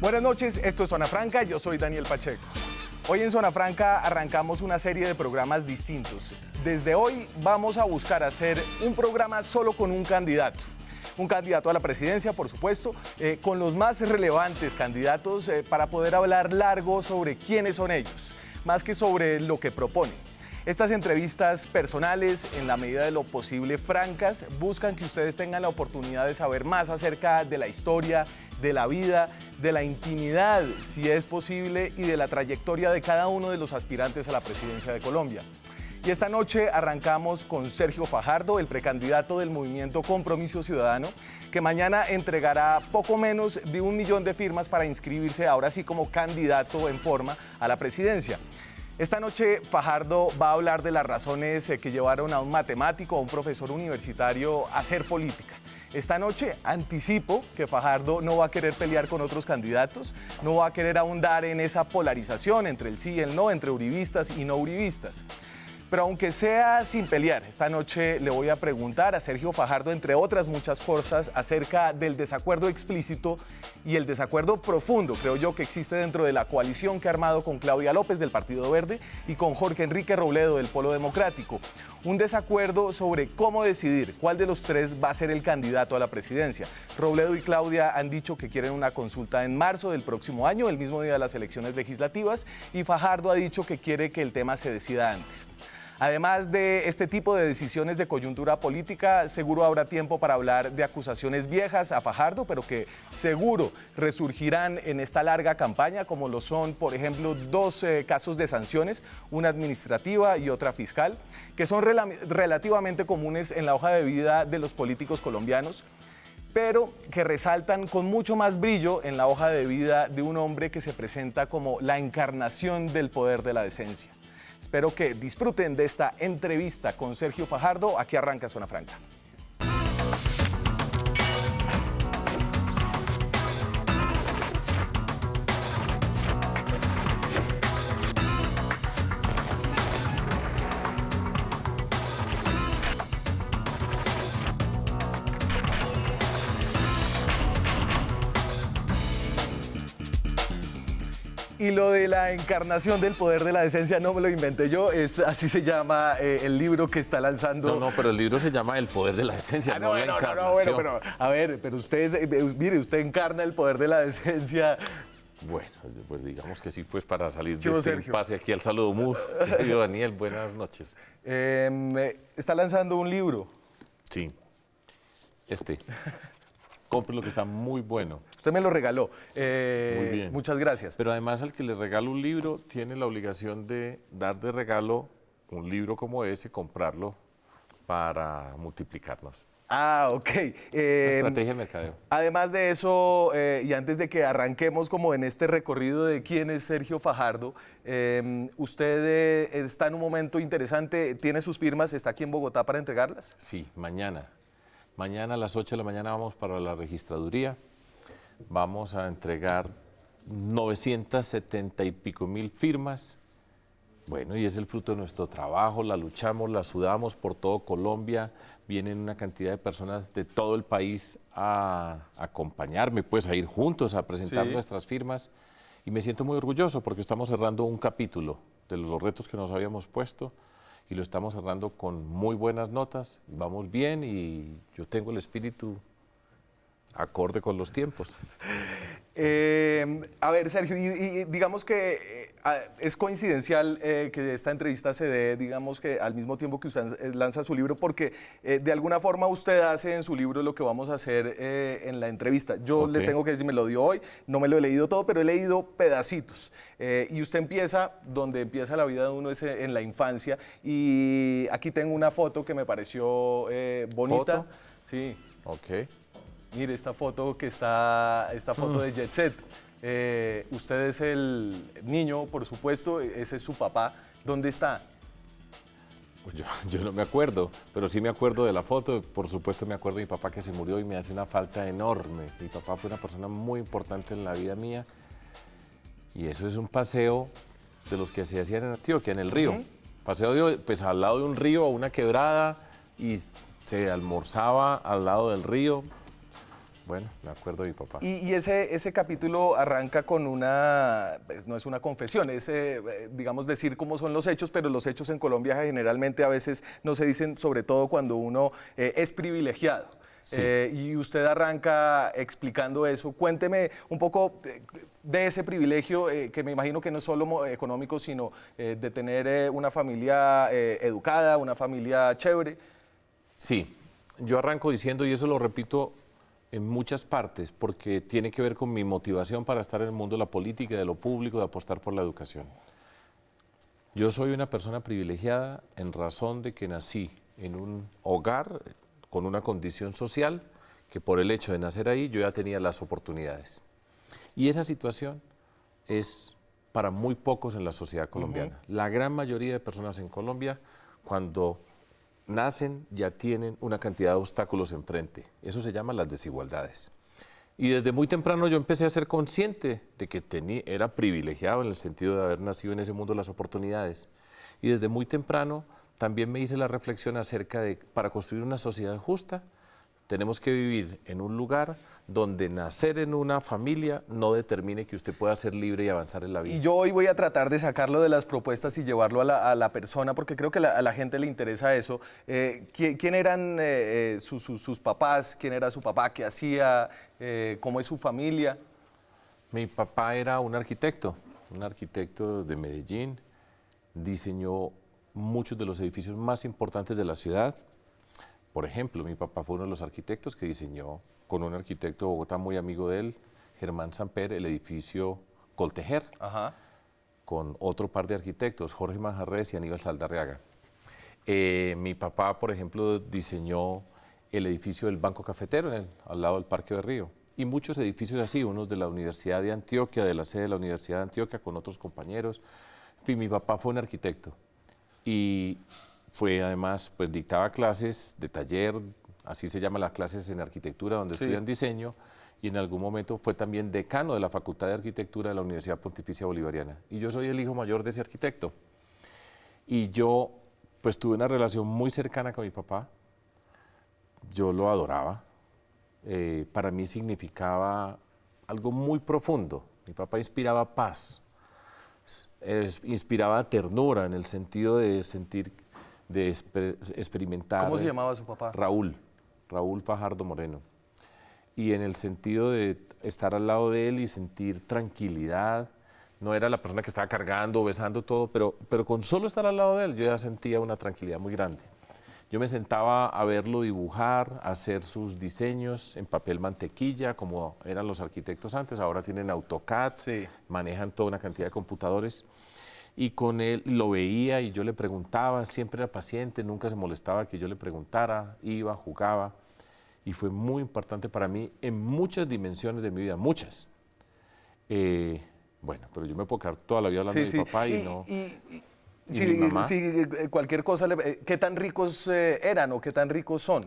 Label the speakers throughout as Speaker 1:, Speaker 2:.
Speaker 1: Buenas noches, esto es Zona Franca, yo soy Daniel Pacheco. Hoy en Zona Franca arrancamos una serie de programas distintos. Desde hoy vamos a buscar hacer un programa solo con un candidato. Un candidato a la presidencia, por supuesto, eh, con los más relevantes candidatos eh, para poder hablar largo sobre quiénes son ellos, más que sobre lo que proponen. Estas entrevistas personales, en la medida de lo posible francas, buscan que ustedes tengan la oportunidad de saber más acerca de la historia, de la vida, de la intimidad, si es posible, y de la trayectoria de cada uno de los aspirantes a la presidencia de Colombia. Y esta noche arrancamos con Sergio Fajardo, el precandidato del movimiento Compromiso Ciudadano, que mañana entregará poco menos de un millón de firmas para inscribirse ahora sí como candidato en forma a la presidencia. Esta noche Fajardo va a hablar de las razones eh, que llevaron a un matemático, a un profesor universitario a hacer política. Esta noche anticipo que Fajardo no va a querer pelear con otros candidatos, no va a querer ahondar en esa polarización entre el sí y el no, entre uribistas y no uribistas. Pero aunque sea sin pelear, esta noche le voy a preguntar a Sergio Fajardo, entre otras muchas cosas, acerca del desacuerdo explícito y el desacuerdo profundo, creo yo, que existe dentro de la coalición que ha armado con Claudia López del Partido Verde y con Jorge Enrique Robledo del Polo Democrático. Un desacuerdo sobre cómo decidir cuál de los tres va a ser el candidato a la presidencia. Robledo y Claudia han dicho que quieren una consulta en marzo del próximo año, el mismo día de las elecciones legislativas, y Fajardo ha dicho que quiere que el tema se decida antes. Además de este tipo de decisiones de coyuntura política, seguro habrá tiempo para hablar de acusaciones viejas a Fajardo, pero que seguro resurgirán en esta larga campaña, como lo son, por ejemplo, dos eh, casos de sanciones, una administrativa y otra fiscal, que son relativamente comunes en la hoja de vida de los políticos colombianos pero que resaltan con mucho más brillo en la hoja de vida de un hombre que se presenta como la encarnación del poder de la decencia. Espero que disfruten de esta entrevista con Sergio Fajardo. Aquí arranca Zona Franca. Y lo de la encarnación del poder de la decencia no me lo inventé yo, es, así se llama eh, el libro que está lanzando. No, no,
Speaker 2: pero el libro se llama El poder de la decencia, ah, no, la encarnación.
Speaker 1: a ver, pero ustedes, eh, eh, mire, usted encarna el poder de la
Speaker 2: decencia bueno, pues digamos que sí, pues para salir de este aquí al saludo MUF. Yo, Daniel, buenas noches.
Speaker 1: Em, está lanzando un libro.
Speaker 2: Sí, este lo que está muy bueno. Usted me lo regaló. Eh, muy bien. Muchas gracias. Pero además al que le regalo un libro tiene la obligación de dar de regalo un libro como ese, comprarlo para multiplicarnos.
Speaker 1: Ah, ok. Eh, estrategia de mercadeo. Además de eso, eh, y antes de que arranquemos como en este recorrido de quién es Sergio Fajardo, em, usted está en un momento interesante, tiene sus firmas, ¿está aquí en Bogotá para entregarlas?
Speaker 2: Sí, mañana. Mañana a las 8 de la mañana vamos para la registraduría. Vamos a entregar 970 y pico mil firmas. Bueno, y es el fruto de nuestro trabajo, la luchamos, la sudamos por todo Colombia, vienen una cantidad de personas de todo el país a acompañarme, pues a ir juntos a presentar nuestras firmas. Y me siento muy orgulloso porque estamos cerrando un capítulo de los retos que nos habíamos puesto y lo estamos cerrando con muy buenas notas. Vamos bien y yo tengo el espíritu acorde con los tiempos.
Speaker 1: Eh, a ver, Sergio, y, digamos que eh, es coincidencial eh, que esta entrevista se dé, digamos que al mismo tiempo que usted lanza su libro, porque de alguna forma usted hace en su libro lo que vamos a hacer en la entrevista. Yo le tengo que decir, me lo dio hoy, no me lo he leído todo, pero he leído pedacitos. y usted empieza donde empieza la vida de uno, es en la infancia. Y aquí tengo una foto que me pareció bonita. ¿Foto? Sí. Ok mire esta foto que está, esta foto de Jet Set. Eh, usted es el niño, por supuesto, ese es su papá. ¿Dónde está?
Speaker 2: Pues yo, no me acuerdo, pero sí me acuerdo de la foto. Por supuesto me acuerdo de mi papá que se murió y me hace una falta enorme. Mi papá fue una persona muy importante en la vida mía. Y eso es un paseo de los que se hacían en Antioquia, en el río. Paseo de, pues al lado de un río, a una quebrada, y se almorzaba al lado del río, bueno, me acuerdo mi papá.
Speaker 1: Y, ese, ese capítulo arranca con una, pues, no es una confesión, es, eh, digamos, decir cómo son los hechos, pero los hechos en Colombia generalmente a veces no se dicen, sobre todo cuando uno eh, es privilegiado. Eh, y usted arranca explicando eso. Cuénteme un poco de, ese privilegio, que me imagino que no es solo económico, sino de tener una familia educada, una familia chévere.
Speaker 2: Sí, yo arranco diciendo, y eso lo repito en muchas partes, porque tiene que ver con mi motivación para estar en el mundo de la política, de lo público, de apostar por la educación. Yo soy una persona privilegiada en razón de que nací en un hogar eh, con una condición social que por el hecho de nacer ahí yo ya tenía las oportunidades. Y esa situación es para muy pocos en la sociedad colombiana. La gran mayoría de personas en Colombia, cuando nacen ya tienen una cantidad de obstáculos enfrente. Eso se llama las desigualdades. Y desde muy temprano yo empecé a ser consciente de que era privilegiado en el sentido de haber nacido en ese mundo las oportunidades. Y desde muy temprano también me hice la reflexión acerca de, para construir una sociedad justa, tenemos que vivir en un lugar donde nacer en una familia no determine que usted pueda ser libre y avanzar en la vida.
Speaker 1: Y yo hoy voy a tratar de sacarlo de las propuestas y llevarlo a la, persona, porque creo que a la gente le interesa eso. Eh, ¿quién, eran eh, eh, sus papás? ¿Quién era su papá? ¿Qué hacía? ¿Cómo es su familia?
Speaker 2: Mi papá era un arquitecto, un arquitecto de Medellín. Diseñó muchos de los edificios más importantes de la ciudad por ejemplo, mi papá fue uno de los arquitectos que diseñó con un arquitecto de Bogotá muy amigo de él, Germán Samper, el edificio Coltejer, Ajá. con otro par de arquitectos, Jorge Manjarres y Aníbal Saldarriaga. Eh, mi papá, por ejemplo, diseñó el edificio del Banco Cafetero al lado del Parque de Río. Y muchos edificios así, unos de la Universidad de Antioquia, de la sede de la Universidad de Antioquia, con otros compañeros. En fin, mi papá fue un arquitecto. Y fue además, pues dictaba clases de taller, así se llaman las clases en arquitectura, donde estudian diseño, y en algún momento fue también decano de la Facultad de Arquitectura de la Universidad Pontificia Bolivariana. Y yo soy el hijo mayor de ese arquitecto. Y yo, pues tuve una relación muy cercana con mi papá, yo lo adoraba, eh, para mí significaba algo muy profundo. Mi papá inspiraba paz, inspiraba ternura en el sentido de sentir de experimentar. ¿Cómo se eh, llamaba su papá? Raúl, Raúl Fajardo Moreno. Y en el sentido de estar al lado de él y sentir tranquilidad, no era la persona que estaba cargando, besando todo, pero, pero con solo estar al lado de él yo ya sentía una tranquilidad muy grande. Yo me sentaba a verlo dibujar, hacer sus diseños en papel mantequilla, como eran los arquitectos antes, ahora tienen AutoCAD, manejan toda una cantidad de computadores y con él lo veía y yo le preguntaba, siempre era paciente, nunca se molestaba que yo le preguntara, iba, jugaba y fue muy importante para mí en muchas dimensiones de mi vida, muchas. Eh, bueno, pero yo me puedo quedar toda la vida hablando de mi papá y, no...
Speaker 1: Y, cualquier cosa, eh, ¿qué tan ricos eh, eran o qué tan ricos son?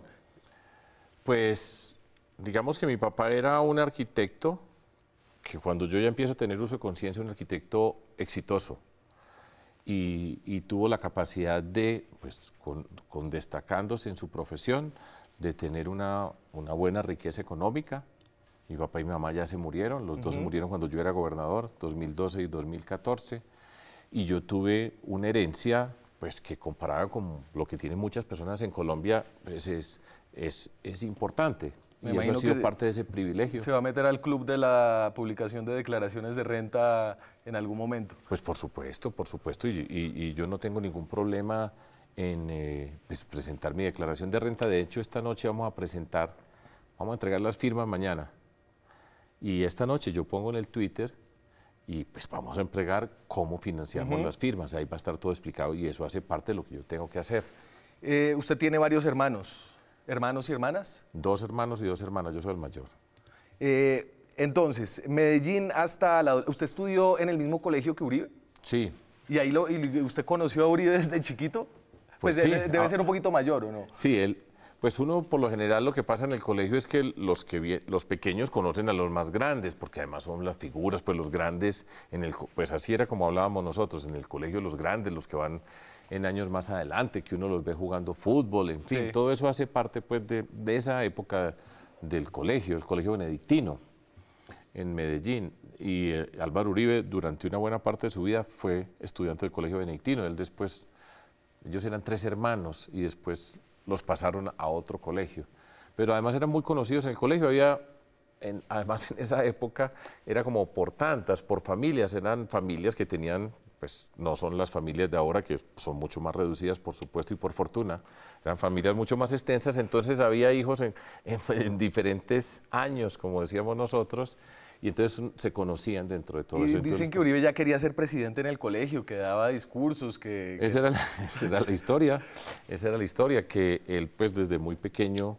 Speaker 2: Pues digamos que mi papá era un arquitecto, que cuando yo ya empiezo a tener uso de conciencia, un arquitecto exitoso, y, tuvo la capacidad de, pues con, destacándose en su profesión, de tener una, una buena riqueza económica, mi papá y mi mamá ya se murieron, los dos murieron cuando yo era gobernador, 2012 y 2014, y yo tuve una herencia pues que comparada con lo que tienen muchas personas en Colombia, pues, es, es, es importante y eso ha sido parte de ese privilegio. Se va
Speaker 1: a meter al club de la publicación
Speaker 2: de declaraciones de renta en algún momento. Pues por supuesto, por supuesto, y, yo no tengo ningún problema en eh, pues, presentar mi declaración de renta. De hecho, esta noche vamos a presentar, vamos a entregar las firmas mañana. Y esta noche yo pongo en el Twitter y pues vamos a entregar cómo financiamos las firmas. Ahí va a estar todo explicado y eso hace parte de lo que yo tengo que hacer. Eh, usted tiene varios hermanos. ¿Hermanos y
Speaker 1: hermanas? Dos hermanos y dos hermanas, yo soy el mayor. Eh, entonces, Medellín hasta la... ¿Usted estudió en el mismo colegio que Uribe? Sí. ¿Y ahí lo, usted conoció a Uribe desde chiquito?
Speaker 2: Pues, pues debe, ah. ser un
Speaker 1: poquito mayor, ¿o no?
Speaker 2: Sí, él, pues uno por lo general lo que pasa en el colegio es que los, que los pequeños conocen a los más grandes, porque además son las figuras, pues los grandes, en el, pues así era como hablábamos nosotros, en el colegio los grandes, los que van en años más adelante, que uno los ve jugando fútbol, en fin, todo eso hace parte pues de, esa época del colegio, el colegio benedictino en Medellín. Y eh, Álvaro Uribe durante una buena parte de su vida fue estudiante del colegio benedictino, él después, ellos eran tres hermanos y después los pasaron a otro colegio. Pero además eran muy conocidos en el colegio, había además en esa época era como por tantas, por familias, eran familias que tenían pues no son las familias de ahora, que son mucho más reducidas, por supuesto, y por fortuna. Eran familias mucho más extensas, entonces había hijos en, diferentes años, como decíamos nosotros, y entonces se conocían dentro de todo y eso. Dicen
Speaker 1: que Uribe ya quería ser presidente en el colegio, que daba discursos, que... era
Speaker 2: esa era la historia, esa era la historia, que él pues desde muy pequeño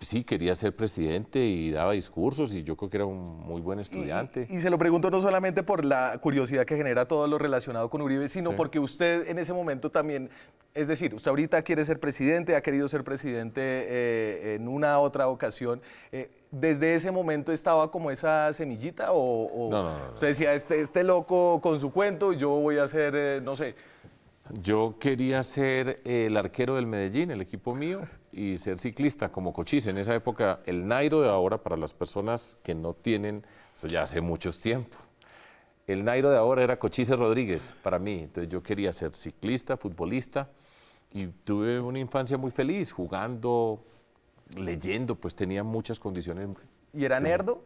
Speaker 2: sí quería ser presidente y daba discursos y yo creo que era un muy buen estudiante. Y,
Speaker 1: se lo pregunto no solamente por la curiosidad que genera todo lo relacionado con Uribe, sino porque usted en ese momento también, es decir, usted ahorita quiere ser presidente, ha querido ser presidente eh, en una otra ocasión. Eh, ¿Desde ese momento estaba como esa semillita o,
Speaker 2: o
Speaker 1: usted decía, este, este, loco con su cuento, yo voy a ser, eh, no sé?
Speaker 2: Yo quería ser el arquero del Medellín, el equipo mío. y ser ciclista como cochise. En esa época, el Nairo de ahora, para las personas que no tienen, eso ya hace muchos tiempo. El Nairo de ahora era Cochise Rodríguez para mí. Entonces yo quería ser ciclista, futbolista y tuve una infancia muy feliz jugando, leyendo, pues tenía muchas condiciones.
Speaker 1: ¿Y era nerdo?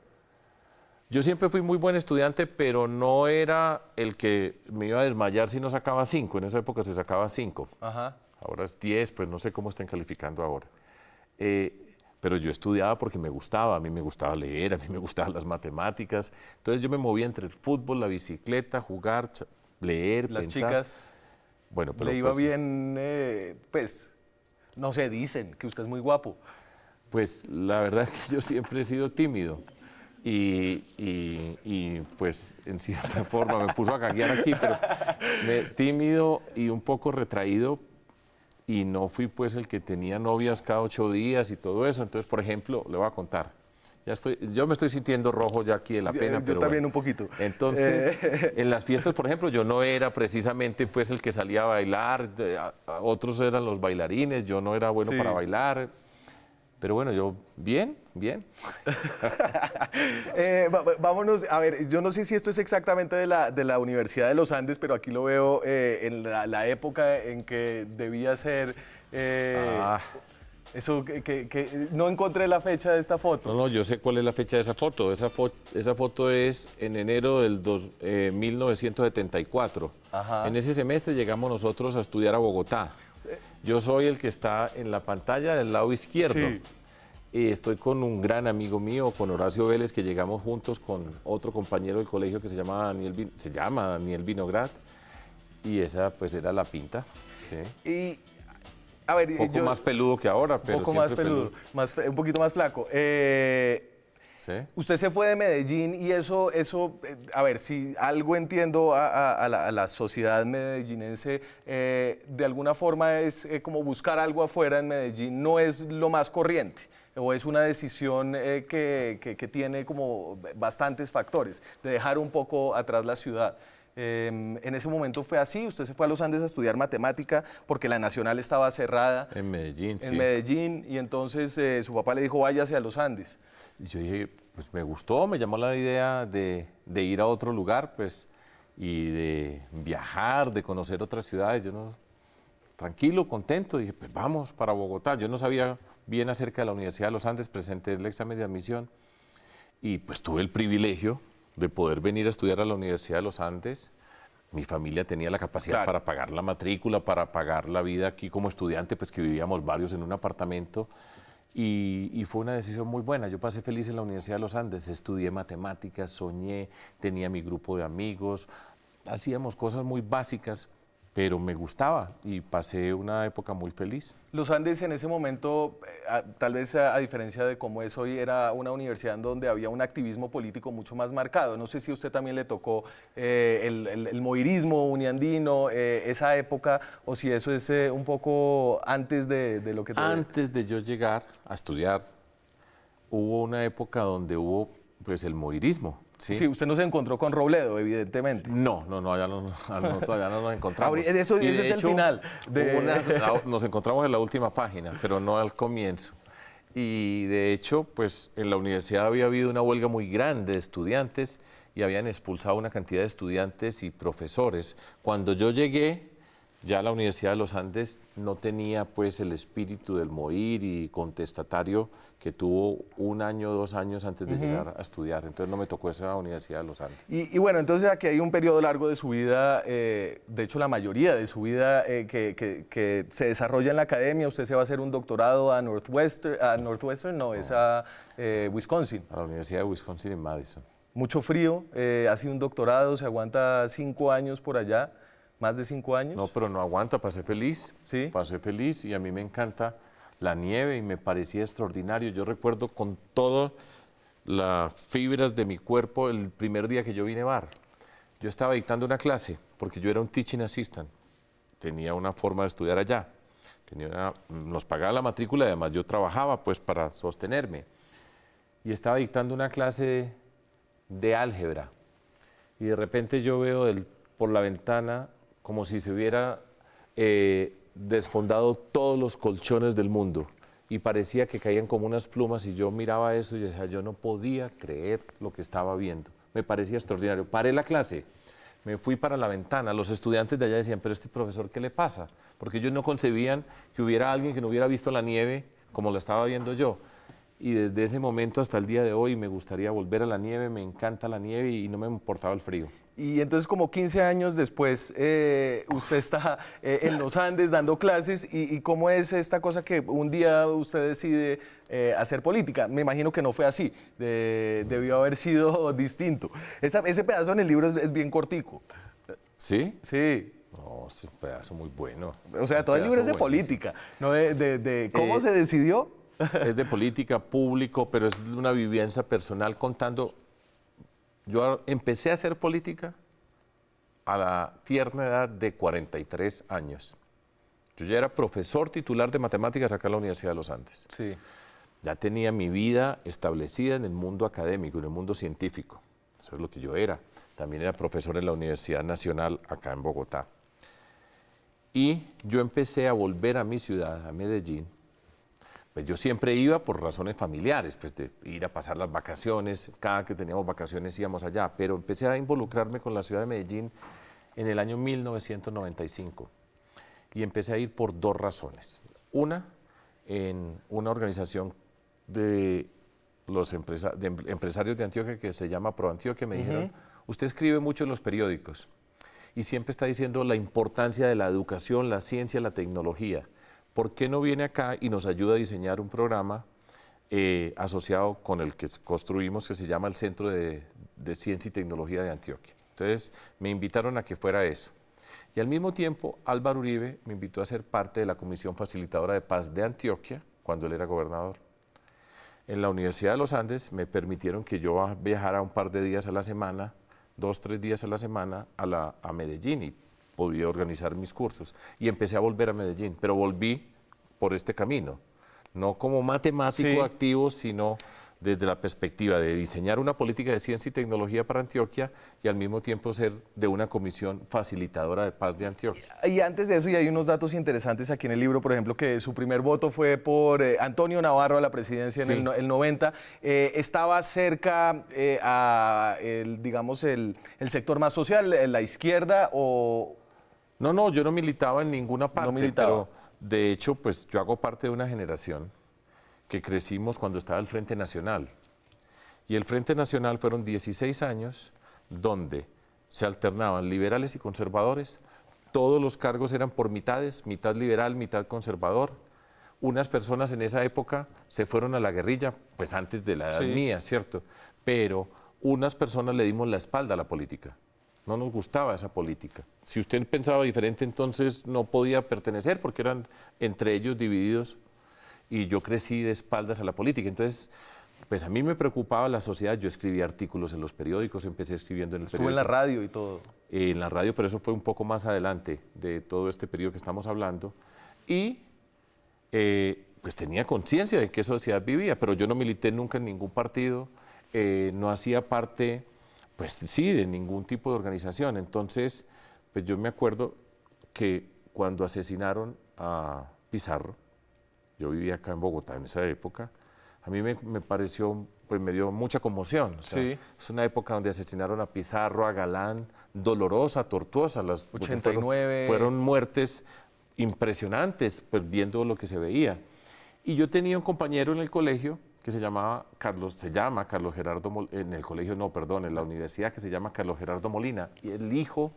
Speaker 2: Yo siempre fui muy buen estudiante, pero no era el que me iba a desmayar si no sacaba cinco. En esa época se sacaba cinco. Ajá ahora es 10, pues no sé cómo están calificando ahora. Eh, pero yo estudiaba porque me gustaba, a mí me gustaba leer, a mí me gustaban las matemáticas. Entonces yo me movía entre el fútbol, la bicicleta, jugar, leer, las chicas. Bueno, pero le iba pues,
Speaker 1: bien, eh, pues, no sé, dicen que usted es muy guapo.
Speaker 2: Pues la verdad es que yo siempre he sido tímido. Y, y, pues en cierta forma me puso a caguear aquí, pero tímido y un poco retraído, y no fui pues el que tenía novias cada ocho días y todo eso. Entonces, por ejemplo, le voy a contar. Ya estoy, yo me estoy sintiendo rojo ya aquí de la pena. pero también un poquito. Entonces, eh. en las fiestas, por ejemplo, yo no era precisamente pues el que salía a bailar, otros eran los bailarines, yo no era bueno para bailar. Pero bueno, yo bien, Bien.
Speaker 1: Eh, vámonos, a ver, yo no sé si esto es exactamente de la, de la Universidad de los Andes, pero aquí lo veo eh, en la, época en que debía ser... Eh, ah. Eso que, no encontré la fecha de esta foto. No,
Speaker 2: no, yo sé cuál es la fecha de esa foto. Esa, foto es en enero del 1974. En ese semestre llegamos nosotros a estudiar a Bogotá. Yo soy el que está en la pantalla del lado izquierdo. Sí y eh, estoy con un gran amigo mío, con Horacio Vélez, que llegamos juntos con otro compañero del colegio que se llama Daniel, se llama Daniel Vinograd, y esa pues era la pinta. ¿sí?
Speaker 1: Y, a ver, un poco más
Speaker 2: peludo que ahora, pero Un más peludo,
Speaker 1: un poquito más flaco. Eh, ¿Sí? Usted se fue de Medellín y eso, eso eh, a ver, si algo entiendo a, la, sociedad medellinense, de alguna forma es como buscar algo afuera en Medellín, no es lo más corriente o es una decisión eh, que, que, tiene como bastantes factores, de dejar un poco atrás la ciudad. Em, en ese momento fue así, usted se fue a los Andes a estudiar matemática porque la nacional estaba cerrada.
Speaker 2: En Medellín, en sí. En
Speaker 1: Medellín, y entonces eh, su
Speaker 2: papá le dijo, váyase a los Andes. yo dije, pues me gustó, me llamó la idea de, de ir a otro lugar, pues, y de viajar, de conocer otras ciudades. Yo no, tranquilo, contento, dije, pues vamos para Bogotá. Yo no sabía bien acerca de la Universidad de los Andes, presenté el examen de admisión y pues tuve el privilegio de poder venir a estudiar a la Universidad de los Andes. Mi familia tenía la capacidad para pagar la matrícula, para pagar la vida aquí como estudiante, pues que vivíamos varios en un apartamento. Y, y, fue una decisión muy buena. Yo pasé feliz en la Universidad de los Andes, estudié matemáticas, soñé, tenía mi grupo de amigos, hacíamos cosas muy básicas, pero me gustaba y pasé una época muy feliz.
Speaker 1: Los Andes en ese momento, eh, tal vez a, diferencia de cómo es hoy, era una universidad en donde había un activismo político mucho más marcado. No sé si a usted también le tocó eh, el, moirismo uniandino, eh, esa época,
Speaker 2: o si eso es un poco antes de, lo que... Antes de yo llegar a estudiar, hubo una época donde hubo pues el moirismo Sí. usted no se encontró con Robledo, evidentemente. No, no, no, no, todavía no nos encontramos. eso, es el final. nos encontramos en la última página, pero no al comienzo. Y de hecho, pues en la universidad había habido una huelga muy grande de estudiantes y habían expulsado una cantidad de estudiantes y profesores. Cuando yo llegué, ya la Universidad de los Andes no tenía pues el espíritu del morir y contestatario que tuvo un año, dos años antes de llegar a estudiar. Entonces no me tocó eso en la Universidad de los Andes.
Speaker 1: Y, bueno, entonces aquí hay un periodo largo de su vida, eh, de hecho la mayoría de su vida eh, que, se desarrolla en la academia. Usted se va a hacer un doctorado a Northwestern, a no, es a eh, Wisconsin. A la Universidad de Wisconsin en Madison. Mucho frío,
Speaker 2: ha sido un doctorado, se aguanta cinco años por allá más de cinco años. No, pero no aguanta, pasé feliz. Sí. Pasé feliz y a mí me encanta la nieve y me parecía extraordinario. Yo recuerdo con todas las fibras de mi cuerpo el primer día que yo vine a bar. Yo estaba dictando una clase porque yo era un teaching assistant. Tenía una forma de estudiar allá. Tenía nos pagaba la matrícula y además yo trabajaba pues para sostenerme. Y estaba dictando una clase de, álgebra. Y de repente yo veo por la ventana como si se hubiera eh, desfondado todos los colchones del mundo y parecía que caían como unas plumas y yo miraba eso y decía, yo no podía creer lo que estaba viendo. Me parecía extraordinario. Paré la clase, me fui para la ventana. Los estudiantes de allá decían, pero este profesor, ¿qué le pasa? Porque ellos no concebían que hubiera alguien que no hubiera visto la nieve como lo estaba viendo yo y desde ese momento hasta el día de hoy me gustaría volver a la nieve, me encanta la nieve y no me importaba el frío.
Speaker 1: Y entonces como 15 años después eh, usted está eh, en los Andes dando clases y, cómo es esta cosa que un día usted decide eh, hacer política. Me imagino que no fue así, debió haber sido distinto. ese pedazo en el libro es, bien cortico.
Speaker 2: ¿Sí? Sí. No, oh, es un pedazo muy bueno. O sea, todo el libro es de política,
Speaker 1: ¿no? De, cómo se decidió
Speaker 2: es de política, público, pero es una vivencia personal contando. Yo empecé a hacer política a la tierna edad de 43 años. Yo ya era profesor titular de matemáticas acá en la Universidad de los Andes. Sí. Ya tenía mi vida establecida en el mundo académico, en el mundo científico. Eso es lo que yo era. También era profesor en la Universidad Nacional acá en Bogotá. Y yo empecé a volver a mi ciudad, a Medellín, pues yo siempre iba por razones familiares, pues de ir a pasar las vacaciones, cada que teníamos vacaciones íbamos allá, pero empecé a involucrarme con la ciudad de Medellín en el año 1995 y empecé a ir por dos razones. Una, en una organización de los em-, empresarios de Antioquia que se llama ProAntioquia, me dijeron, usted escribe mucho en los periódicos y siempre está diciendo la importancia de la educación, la ciencia, la tecnología. ¿por qué no viene acá y nos ayuda a diseñar un programa eh, asociado con el que construimos que se llama el Centro de, Ciencia y Tecnología de Antioquia? Entonces me invitaron a que fuera eso. Y al mismo tiempo, Álvaro Uribe me invitó a ser parte de la Comisión Facilitadora de Paz de Antioquia cuando él era gobernador. En la Universidad de los Andes me permitieron que yo viajara un par de días a la semana, dos, tres días a la semana, a, a Medellín y podía organizar mis cursos. Y empecé a volver a Medellín, pero volví por este camino, no como matemático activo, sino desde la perspectiva de diseñar una política de ciencia y tecnología para Antioquia y al mismo tiempo ser de una comisión facilitadora de paz de Antioquia.
Speaker 1: Y antes de eso, y hay unos datos interesantes aquí en el libro, por ejemplo, que su primer voto fue por eh, Antonio Navarro a la presidencia en el, 90. Eh, estaba cerca eh, a, digamos, el, el sector más social, la izquierda o, no, no, yo no militaba en ninguna parte, no militaba.
Speaker 2: de hecho, pues yo hago parte de una generación que crecimos cuando estaba el Frente Nacional. Y el Frente Nacional fueron 16 años donde se alternaban liberales y conservadores, todos los cargos eran por mitades, mitad liberal, mitad conservador. Unas personas en esa época se fueron a la guerrilla, pues antes de la edad mía, ¿cierto? Pero unas personas le dimos la espalda a la política. No nos gustaba esa política. Si usted pensaba diferente, entonces no podía pertenecer porque eran entre ellos divididos y yo crecí de espaldas a la política. Entonces, pues a mí me preocupaba la sociedad. Yo escribí artículos en los periódicos, empecé escribiendo en el Estuvo en la radio y todo. en la radio, pero eso fue un poco más adelante de todo este periodo que estamos hablando. Y eh, pues tenía conciencia de qué sociedad vivía, pero yo no milité nunca en ningún partido, eh, no hacía parte pues sí, de ningún tipo de organización. Entonces, pues yo me acuerdo que cuando asesinaron a Pizarro, yo vivía acá en Bogotá en esa época, a mí me, pareció, pues me dio mucha conmoción. Es una época donde asesinaron a Pizarro, a Galán, dolorosa, tortuosa. Las 89. fueron muertes impresionantes, pues viendo lo que se veía. Y yo tenía un compañero en el colegio que se llamaba Carlos, se llama Carlos Gerardo, en el colegio, no, perdón, en la universidad que se llama Carlos Gerardo Molina, y el hijo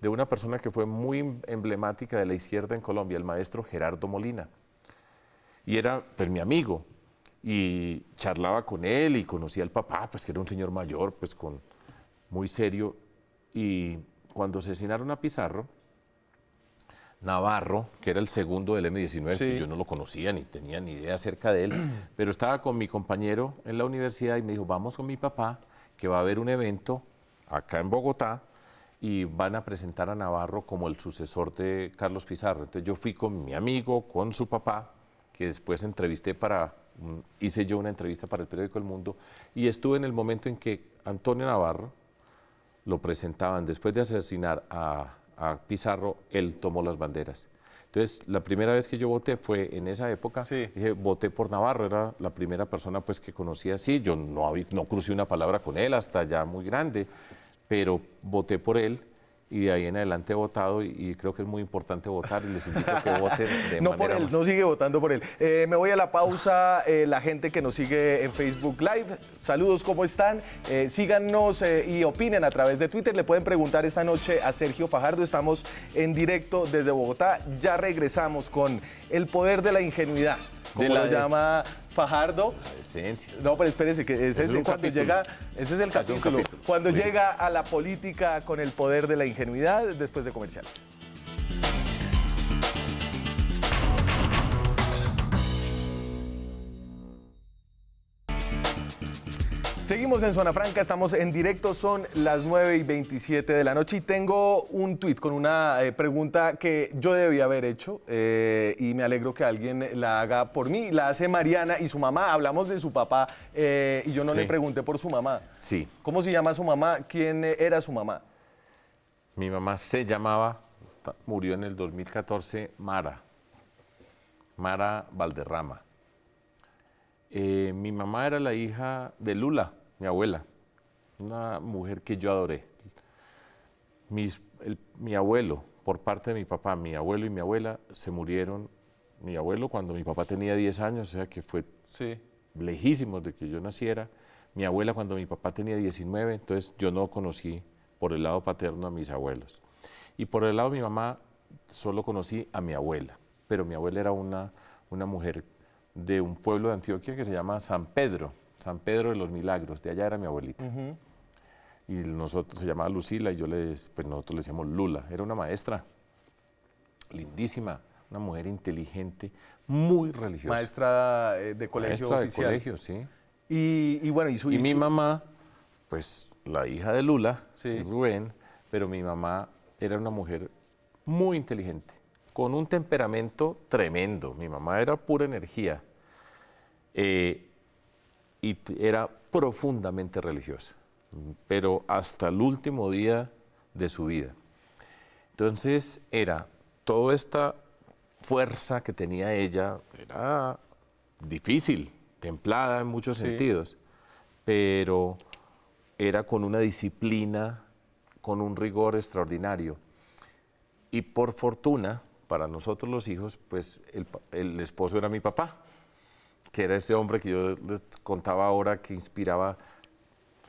Speaker 2: de una persona que fue muy emblemática de la izquierda en Colombia, el maestro Gerardo Molina. Y era pues, mi amigo, y charlaba con él y conocía al papá, pues que era un señor mayor, pues con muy serio. Y cuando asesinaron a Pizarro, Navarro, que era el segundo del M19, pues yo no lo conocía ni tenía ni idea acerca de él, pero estaba con mi compañero en la universidad y me dijo, vamos con mi papá, que va a haber un evento acá en Bogotá y van a presentar a Navarro como el sucesor de Carlos Pizarro. Entonces yo fui con mi amigo, con su papá, que después entrevisté para, hice yo una entrevista para el periódico El Mundo y estuve en el momento en que Antonio Navarro lo presentaban después de asesinar a a Pizarro, él tomó las banderas. Entonces, la primera vez que yo voté fue en esa época. Dije, voté por Navarro, era la primera persona pues que conocía así. Yo no, no crucé una palabra con él hasta ya muy grande, pero voté por él y de ahí en adelante he votado y, creo que es muy importante votar y les invito a que voten de no por él,
Speaker 1: no sigue votando por él. Eh, me voy a la pausa, eh, la gente que nos sigue en Facebook Live, saludos, ¿cómo están? Eh, síganos y opinen a través de Twitter, le pueden preguntar esta noche a Sergio Fajardo, estamos en directo desde Bogotá, ya regresamos con el poder de la ingenuidad. ¿Cómo lo llama Fajardo? esencia. No, pero espérese, que ese es, cuando llega, ese es el capítulo. Cuando llega a la política con el poder de la ingenuidad, después de comerciales. Seguimos en Zona Franca, estamos en directo, son las 9 y 27 de la noche y tengo un tuit con una eh, pregunta que yo debía haber hecho eh, y me alegro que alguien la haga por mí. La hace Mariana y su mamá, hablamos de su papá eh, y yo no le pregunté por su mamá. Sí. ¿Cómo se llama su mamá? ¿Quién era
Speaker 2: su mamá? Mi mamá se llamaba, murió en el 2014, Mara, Mara Valderrama. mi mamá era la hija de Lula, mi abuela, una mujer que yo adoré. mi abuelo, por parte de mi papá, mi abuelo y mi abuela se murieron. Mi abuelo cuando mi papá tenía 10 años, o sea que fue sí. lejísimos de que yo naciera. Mi abuela cuando mi papá tenía 19, entonces yo no conocí por el lado paterno a mis abuelos. Y por el lado de mi mamá solo conocí a mi abuela, pero mi abuela era una, una mujer de un pueblo de Antioquia que se llama San Pedro. San Pedro de los Milagros, de allá era mi abuelita. Y nosotros, se llamaba Lucila y yo les, pues nosotros le decíamos Lula, era una maestra, lindísima, una mujer inteligente, muy religiosa.
Speaker 1: Maestra eh, de colegio Maestra de colegio, sí.
Speaker 2: Y, bueno, y su... mi mamá, pues la hija de Lula, Rubén, pero mi mamá era una mujer muy inteligente, con un temperamento tremendo. Mi mamá era pura energía. Eh, y era profundamente religiosa, pero hasta el último día de su vida. Entonces era toda esta fuerza que tenía ella, era difícil, templada en muchos sentidos, pero era con una disciplina, con un rigor extraordinario. Y por fortuna, para nosotros los hijos, pues el esposo era mi papá que era ese hombre que yo les contaba ahora que inspiraba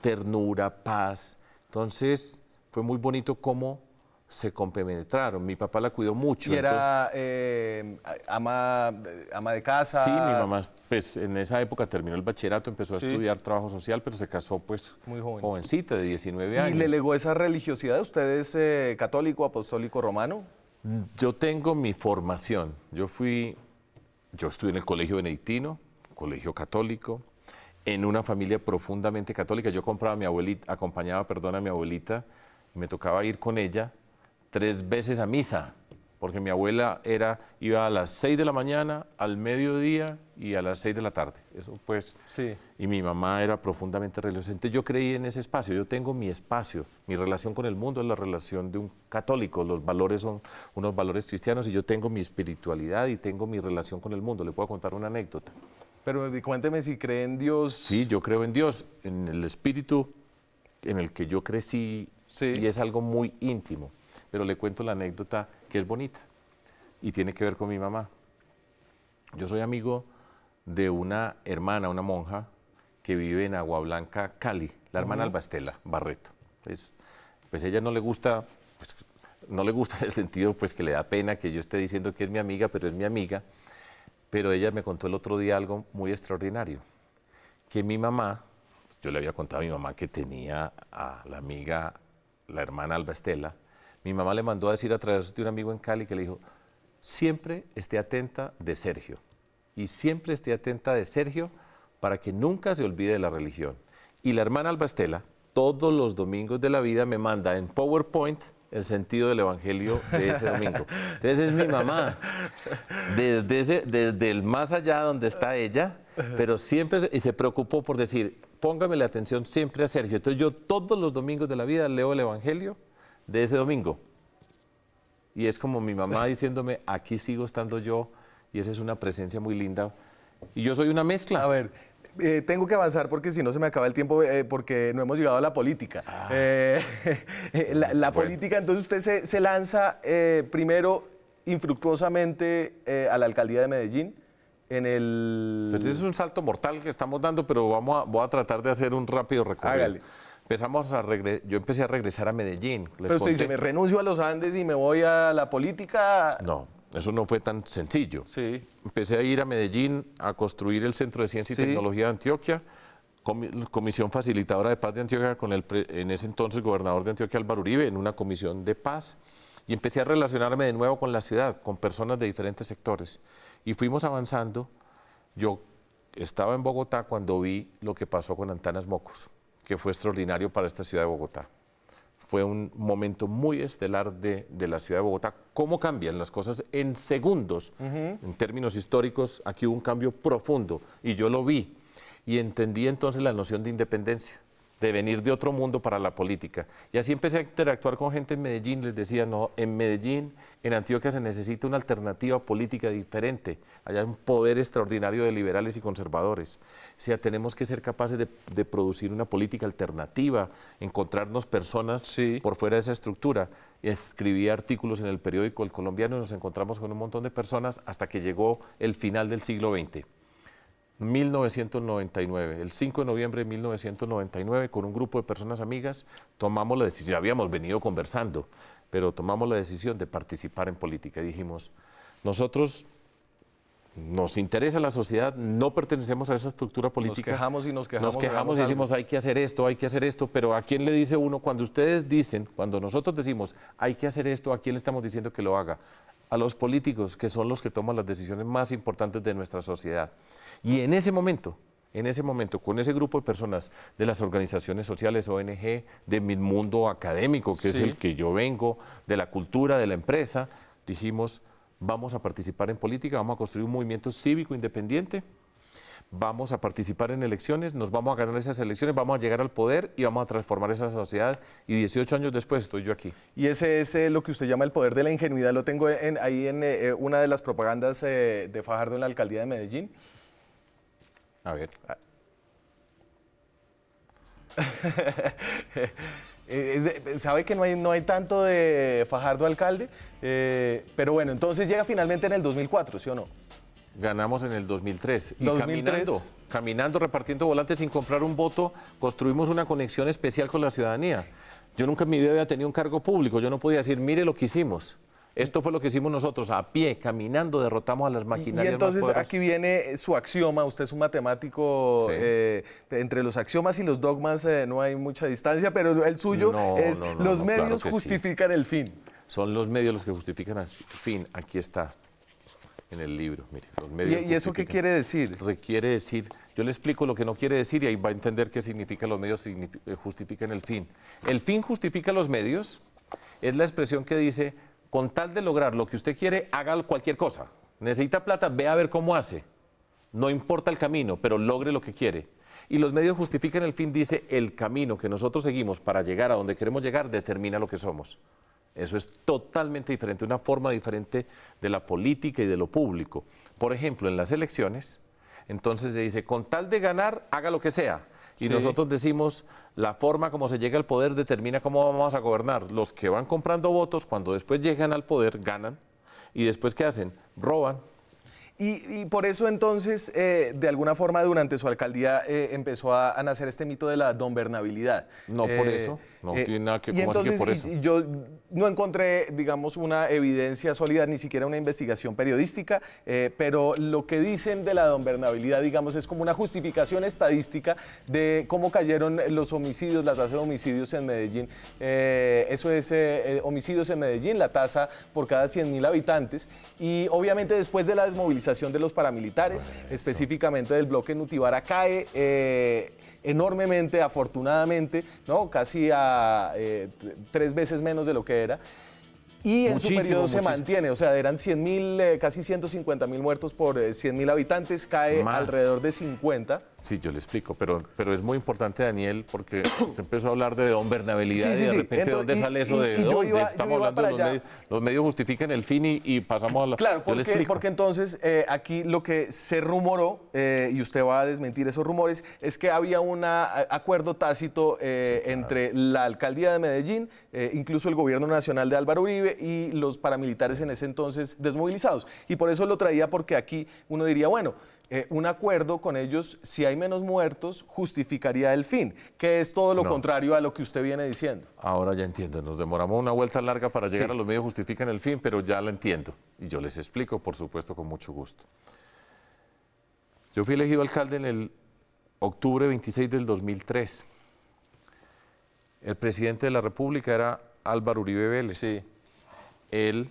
Speaker 2: ternura, paz. Entonces fue muy bonito cómo se compenetraron. Mi papá la cuidó mucho. ¿Y era
Speaker 1: eh, eh, ama, de casa?
Speaker 2: Sí, mi mamá, pues en esa época terminó el bachillerato, empezó a estudiar trabajo social, pero se casó pues jovencita, de 19 años. ¿Y le legó
Speaker 1: esa religiosidad? ¿Usted es eh, católico, apostólico, romano?
Speaker 2: Yo tengo mi formación. Yo fui, yo estuve en el colegio benedictino, colegio católico, en una familia profundamente católica. Yo compraba a mi abuelita, acompañaba, perdón, a mi abuelita, y me tocaba ir con ella tres veces a misa, porque mi abuela era, iba a las seis de la mañana, al mediodía y a las seis de la tarde. Eso pues. Sí. Y mi mamá era profundamente religiosa. Entonces yo creí en ese espacio, yo tengo mi espacio, mi relación con el mundo es la relación de un católico, los valores son unos valores cristianos y yo tengo mi espiritualidad y tengo mi relación con el mundo. Le puedo contar una anécdota. Pero eh, cuénteme si cree en Dios. Sí, yo creo en Dios, en el espíritu en el que yo crecí y es algo muy íntimo. Pero le cuento la anécdota que es bonita y tiene que ver con mi mamá. Yo soy amigo de una hermana, una monja, que vive en Agua Blanca, Cali, la hermana Albastela Barreto. Pues, pues ella no le gusta, pues, no le gusta en el sentido pues que le da pena que yo esté diciendo que es mi amiga, pero es mi amiga. Pero ella me contó el otro día algo muy extraordinario, que mi mamá, yo le había contado a mi mamá que tenía a la amiga, la hermana Alba Estela, mi mamá le mandó a decir a través de un amigo en Cali que le dijo, siempre esté atenta de Sergio, y siempre esté atenta de Sergio para que nunca se olvide de la religión. Y la hermana Alba Estela, todos los domingos de la vida, me manda en PowerPoint el sentido del Evangelio de ese domingo. Entonces es mi mamá, desde, desde el más allá donde está ella, pero siempre y se preocupó por decir, póngame la atención siempre a Sergio. Entonces yo todos los domingos de la vida leo el Evangelio de ese domingo. Y es como mi mamá diciéndome, aquí sigo estando yo, y esa es una presencia muy linda. Y yo soy una mezcla. A ver,
Speaker 1: eh, tengo que avanzar porque si no se me acaba el tiempo, eh, porque no hemos llegado a la política. Ah. Eh, la, política, entonces usted se, lanza primero
Speaker 2: infructuosamente a la alcaldía de Medellín. En el... Pues es un salto mortal que estamos dando, pero vamos a, voy a tratar de hacer un rápido recorrido. Empezamos a regre... yo empecé a regresar a Medellín. pero usted me
Speaker 1: renuncio a los Andes y me voy a la política.
Speaker 2: No, eso no fue tan sencillo. Sí. Empecé a ir a Medellín a construir el Centro de Ciencia y Tecnología de Antioquia, Comisión Facilitadora de Paz de Antioquia con el en ese entonces gobernador de Antioquia Álvaro Uribe, en una comisión de paz, y empecé a relacionarme de nuevo con la ciudad, con personas de diferentes sectores. Y fuimos avanzando. Yo estaba en Bogotá cuando vi lo que pasó con Antanas Mocos, que fue extraordinario para esta ciudad de Bogotá fue un momento muy estelar de, la ciudad de Bogotá. ¿Cómo cambian las cosas en segundos? En términos históricos, aquí hubo un cambio profundo y yo lo vi y entendí entonces la noción de independencia de venir de otro mundo para la política. Y así empecé a interactuar con gente en Medellín, les decía, no, en Medellín, en Antioquia se necesita una alternativa política diferente, allá hay un poder extraordinario de liberales y conservadores. O sea, tenemos que ser capaces de, producir una política alternativa, encontrarnos personas por fuera de esa estructura. Escribí artículos en el periódico El Colombiano y nos encontramos con un montón de personas hasta que llegó el final del siglo XX. 1999, el 5 de noviembre de 1999, con un grupo de personas amigas, tomamos la decisión, habíamos venido conversando, pero tomamos la decisión de participar en política. Dijimos, nosotros nos interesa la sociedad, no pertenecemos a esa estructura política. Nos quejamos
Speaker 1: y nos quejamos. Nos quejamos y decimos,
Speaker 2: hay que hacer esto, hay que hacer esto, pero ¿a quién le dice uno? Cuando ustedes dicen, cuando nosotros decimos, hay que hacer esto, ¿a quién le estamos diciendo que lo haga? A los políticos, que son los que toman las decisiones más importantes de nuestra sociedad. Y en ese momento, en ese momento, con ese grupo de personas de las organizaciones sociales, ONG, de mi mundo académico, que es el que yo vengo, de la cultura, de la empresa, dijimos, vamos a participar en política, vamos a construir un movimiento cívico independiente, vamos a participar en elecciones, nos vamos a ganar esas elecciones, vamos a llegar al poder y vamos a transformar esa sociedad. Y 18 años después estoy yo aquí.
Speaker 1: Y ese es eh, lo que usted llama el poder de la ingenuidad, lo tengo ahí en eh, eh, una de las propagandas de Fajardo en la alcaldía de Medellín. A ver. Ah. Eh, sabe que no hay, no hay tanto de Fajardo alcalde, eh, pero bueno, entonces llega finalmente en el 2004, ¿sí o no?
Speaker 2: Ganamos en el 2003 y caminando, caminando, repartiendo volantes sin comprar un voto, construimos una conexión especial con la ciudadanía. Yo nunca en mi vida había tenido un cargo público, yo no podía decir, mire lo que hicimos. Esto fue lo que hicimos nosotros, a pie, caminando, derrotamos a las maquinarias. Y entonces aquí
Speaker 1: viene su axioma, usted es un matemático, eh, entre los axiomas y los dogmas eh, no hay mucha distancia, pero el suyo es los medios justifican
Speaker 2: el fin. Son los medios los que justifican el fin, aquí está en el libro, ¿Y, ¿y eso qué quiere decir? Requiere decir, yo le explico lo que no quiere decir y ahí va a entender qué significa los medios eh, justifican el fin. El fin justifica los medios, es la expresión que dice con tal de lograr lo que usted quiere, haga cualquier cosa. Necesita plata, ve a ver cómo hace. No importa el camino, pero logre lo que quiere. Y los medios justifican el fin, dice, el camino que nosotros seguimos para llegar a donde queremos llegar determina lo que somos. Eso es totalmente diferente, una forma diferente de la política y de lo público. Por ejemplo, en las elecciones, entonces se dice, con tal de ganar, haga lo que sea. Y nosotros decimos, la forma como se llega al poder determina cómo vamos a gobernar. Los que van comprando votos, cuando después llegan al poder, ganan. ¿Y después qué hacen? Roban. Y, por eso entonces, eh, de alguna forma, durante su alcaldía
Speaker 1: eh, empezó a, nacer este mito de la donbernabilidad. No por eh, eso. No eh, tiene nada que, ver eso. yo no encontré, digamos, una evidencia sólida, ni siquiera una investigación periodística, eh, pero lo que dicen de la donvernabilidad, digamos, es como una justificación estadística de cómo cayeron los homicidios, la tasa de homicidios en Medellín. Eh, eso es homicidios en Medellín, la tasa por cada 100.000 habitantes. Y obviamente después de la desmovilización de los paramilitares, específicamente del bloque Nutibara, cae enormemente, afortunadamente, ¿no? casi a eh, tres veces menos de lo que era. Y en su periodo se mantiene, o sea, eran 100 eh, casi 150 mil muertos por 100 eh, mil habitantes, cae alrededor de 50.
Speaker 2: Sí, yo le explico, pero, pero es muy importante, Daniel, porque se empezó a hablar de don y de repente, ¿dónde sale eso de Estamos hablando de los medios, los medios justifican el fin y, pasamos a la... Claro, porque,
Speaker 1: porque entonces eh, aquí lo que se rumoró, eh, y usted va a desmentir esos rumores, es que había un acuerdo tácito eh, entre la alcaldía de Medellín, incluso el gobierno nacional de Álvaro Uribe y los paramilitares en ese entonces desmovilizados. Y por eso lo traía porque aquí uno diría, bueno... Eh, un acuerdo con ellos, si hay menos muertos, justificaría el fin, que es todo lo contrario a lo que usted viene diciendo.
Speaker 2: Ahora ya entiendo, nos demoramos una vuelta larga para llegar a los medios justifican el fin, pero ya lo entiendo. Y yo les explico, por supuesto, con mucho gusto. Yo fui elegido alcalde en el octubre 26 del 2003. El presidente de la República era Álvaro Uribe Vélez. Sí. Él,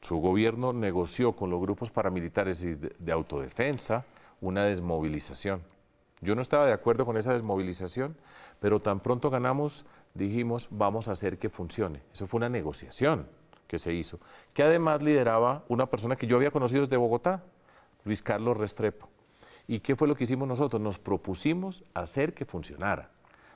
Speaker 2: su gobierno, negoció con los grupos paramilitares de autodefensa, una desmovilización. Yo no estaba de acuerdo con esa desmovilización, pero tan pronto ganamos, dijimos, vamos a hacer que funcione. Eso fue una negociación que se hizo, que además lideraba una persona que yo había conocido desde Bogotá, Luis Carlos Restrepo. ¿Y qué fue lo que hicimos nosotros? Nos propusimos hacer que funcionara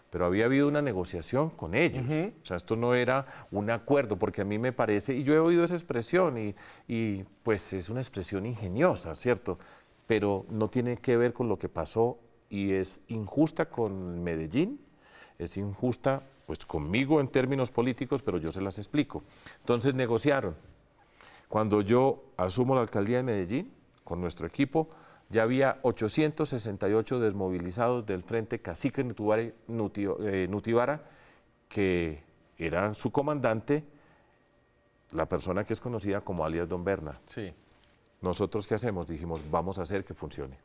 Speaker 2: pero había habido una negociación con ellos. O sea, esto no era un acuerdo, porque a mí me parece, y yo he oído esa expresión, y, y pues es una expresión ingeniosa, ¿cierto? pero no tiene que ver con lo que pasó y es injusta con Medellín, es injusta pues conmigo en términos políticos, pero yo se las explico. Entonces negociaron. Cuando yo asumo la alcaldía de Medellín, con nuestro equipo, ya había 868 desmovilizados del frente Cacique eh, Nutibara, que era su comandante, la persona que es conocida como alias Don Berna. Sí. Nosotros qué hacemos? Dijimos, vamos a hacer que funcione.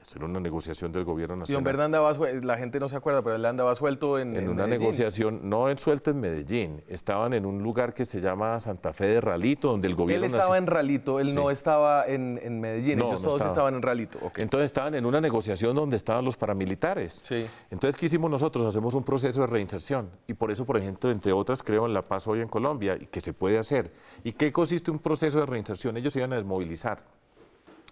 Speaker 2: Eso una negociación del gobierno nacional. Y don
Speaker 1: Bernanda la gente no se acuerda, pero él andaba suelto
Speaker 2: en. En, una negociación, no en suelto en Medellín, estaban en un lugar que se llama Santa Fe de Ralito, donde el gobierno. Él estaba en
Speaker 1: Ralito, él no estaba en,
Speaker 2: Medellín, ellos todos estaban en Ralito. Entonces estaban en una negociación donde estaban los paramilitares. Sí. Entonces, ¿qué hicimos nosotros? Hacemos un proceso de reinserción. Y por eso, por ejemplo, entre otras, creo en La Paz hoy en Colombia, y que se puede hacer. ¿Y qué consiste un proceso de reinserción? Ellos se iban a desmovilizar